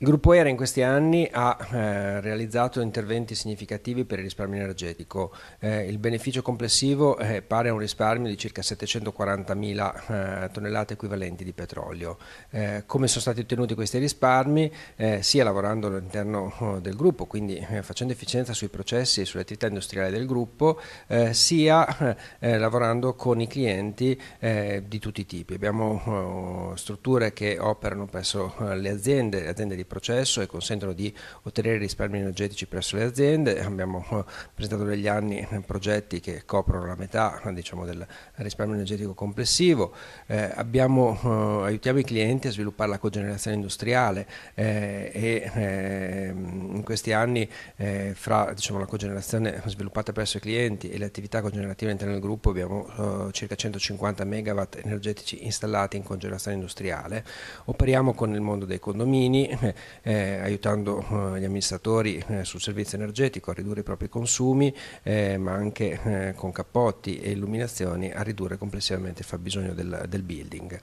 Il gruppo ERA in questi anni ha eh, realizzato interventi significativi per il risparmio energetico. Eh, il beneficio complessivo è eh, pari a un risparmio di circa 740.000 eh, tonnellate equivalenti di petrolio. Eh, come sono stati ottenuti questi risparmi? Eh, sia lavorando all'interno del gruppo, quindi facendo efficienza sui processi e sulle attività industriali del gruppo, sia lavorando con i clienti di tutti i tipi. Abbiamo strutture che operano presso le aziende, le aziende di processo e consentono di ottenere risparmi energetici presso le aziende. Abbiamo eh, presentato negli anni eh, progetti che coprono la metà eh, diciamo, del risparmio energetico complessivo. Eh, abbiamo, eh, aiutiamo i clienti a sviluppare la cogenerazione industriale eh, e ehm, in questi anni fra diciamo, la cogenerazione sviluppata presso i clienti e le attività cogenerative interne del gruppo abbiamo circa 150 megawatt energetici installati in cogenerazione industriale. Operiamo con il mondo dei condomini, eh, aiutando eh, gli amministratori eh, sul servizio energetico a ridurre i propri consumi, eh, ma anche con cappotti e illuminazioni a ridurre complessivamente il fabbisogno del, del building.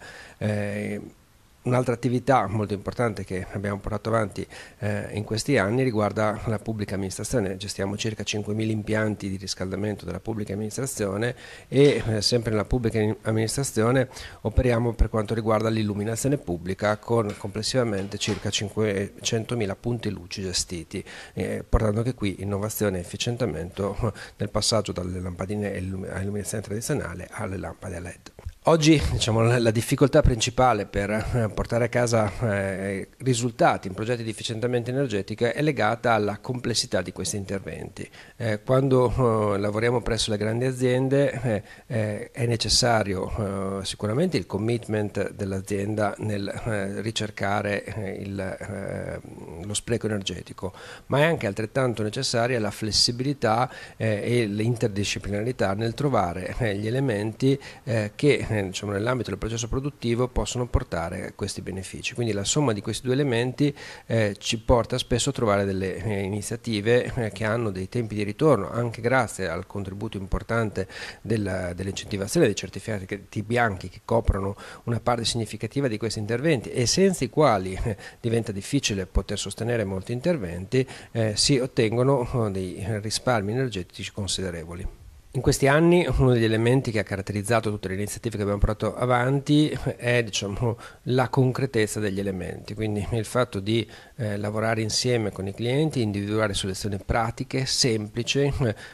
Un'altra attività molto importante che abbiamo portato avanti eh, in questi anni riguarda la pubblica amministrazione, gestiamo circa 5.000 impianti di riscaldamento della pubblica amministrazione e eh, sempre nella pubblica amministrazione operiamo per quanto riguarda l'illuminazione pubblica con complessivamente circa 500.000 punti luci gestiti, eh, portando anche qui innovazione e efficientamento nel passaggio dalle lampadine a illuminazione tradizionale alle lampade a LED. Oggi diciamo, la difficoltà principale per eh, portare a casa eh, risultati in progetti di efficientamento energetico è legata alla complessità di questi interventi. Eh, quando lavoriamo presso le grandi aziende è necessario sicuramente il commitment dell'azienda nel ricercare il, lo spreco energetico, ma è anche altrettanto necessaria la flessibilità eh, e l'interdisciplinarità nel trovare eh, gli elementi eh, che eh, diciamo, nell'ambito del processo produttivo possono portare questi benefici. Quindi la somma di questi due elementi eh, ci porta spesso a trovare delle eh, iniziative che hanno dei tempi di ritorno, anche grazie al contributo importante dell'incentivazione dei certificati bianchi che coprono una parte significativa di questi interventi e senza i quali diventa difficile poter sostenere molti interventi, eh, si ottengono eh, dei risparmi energetici considerevoli. In questi anni uno degli elementi che ha caratterizzato tutte le iniziative che abbiamo portato avanti è diciamo, la concretezza degli elementi, quindi il fatto di eh, lavorare insieme con i clienti, individuare soluzioni pratiche, semplici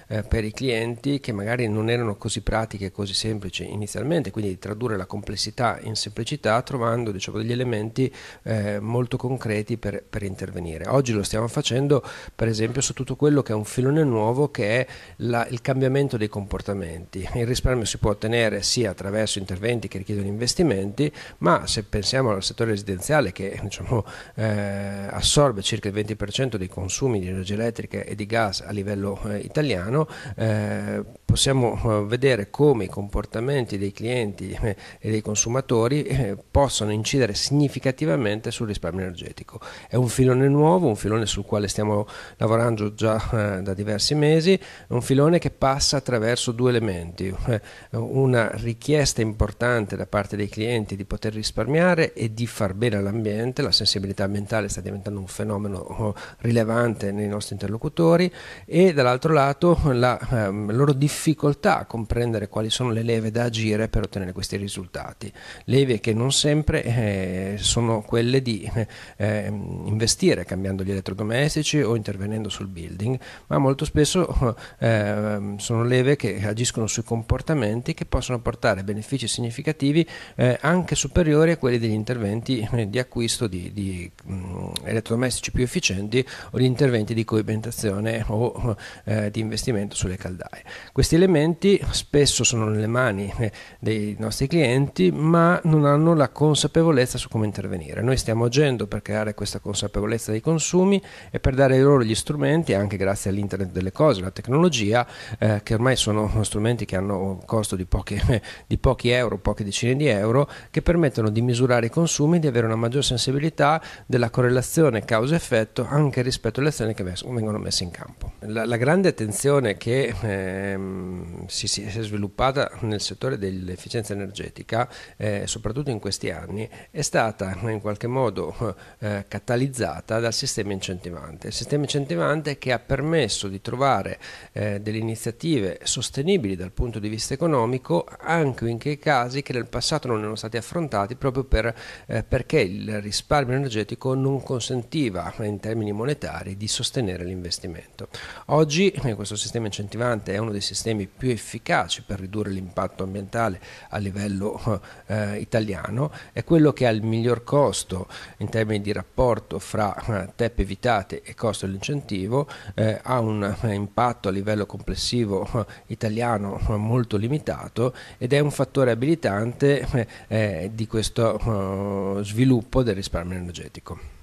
eh, per i clienti che magari non erano così pratiche e così semplici inizialmente, quindi tradurre la complessità in semplicità trovando diciamo, degli elementi eh, molto concreti per, per, intervenire. Oggi lo stiamo facendo per esempio su tutto quello che è un filone nuovo che è la, il cambiamento dei comportamenti. Il risparmio si può ottenere sia attraverso interventi che richiedono investimenti, ma se pensiamo al settore residenziale che diciamo, eh, assorbe circa il 20% dei consumi di energia elettrica e di gas a livello eh, italiano, eh, possiamo eh, vedere come i comportamenti dei clienti eh, e dei consumatori eh, possono incidere significativamente sul risparmio energetico. È un filone nuovo, un filone sul quale stiamo lavorando già da diversi mesi, un filone che passa attraverso attraverso due elementi, eh, una richiesta importante da parte dei clienti di poter risparmiare e di far bene all'ambiente, la sensibilità ambientale sta diventando un fenomeno oh, rilevante nei nostri interlocutori e dall'altro lato la ehm, loro difficoltà a comprendere quali sono le leve da agire per ottenere questi risultati, leve che non sempre eh, sono quelle di eh, ehm, investire cambiando gli elettrodomestici o intervenendo sul building, ma molto spesso eh, sono leve attive che agiscono sui comportamenti che possono portare benefici significativi eh, anche superiori a quelli degli interventi eh, di acquisto di, di mh, mm, elettrodomestici più efficienti o di interventi di coibentazione o eh, di investimento sulle caldaie. Questi elementi spesso sono nelle mani eh, dei nostri clienti ma non hanno la consapevolezza su come intervenire. Noi stiamo agendo per creare questa consapevolezza dei consumi e per dare loro gli strumenti anche grazie all'internet delle cose, la tecnologia eh, che ormai sono strumenti che hanno un costo di, poche, di pochi euro, poche decine di euro, che permettono di misurare i consumi e di avere una maggior sensibilità della correlazione causa-effetto anche rispetto alle azioni che vengono messe in campo. La, la grande attenzione che ehm, si, si, è sviluppata nel settore dell'efficienza energetica, eh, soprattutto in questi anni, è stata in qualche modo eh, catalizzata dal sistema incentivante. Il sistema incentivante che ha permesso di trovare eh, delle iniziative sostenibili dal punto di vista economico anche in quei casi che nel passato non erano stati affrontati proprio per, eh, perché il risparmio energetico non consentiva in termini monetari di sostenere l'investimento. Oggi eh, questo sistema incentivante è uno dei sistemi più efficaci per ridurre l'impatto ambientale a livello eh, italiano, è quello che ha il miglior costo in termini di rapporto fra eh, TEP evitate e costo dell'incentivo, eh, ha un eh, impatto a livello complessivo eh, italiano eh, molto limitato ed è un fattore abilitante eh, di questo eh, sviluppo del risparmio energetico.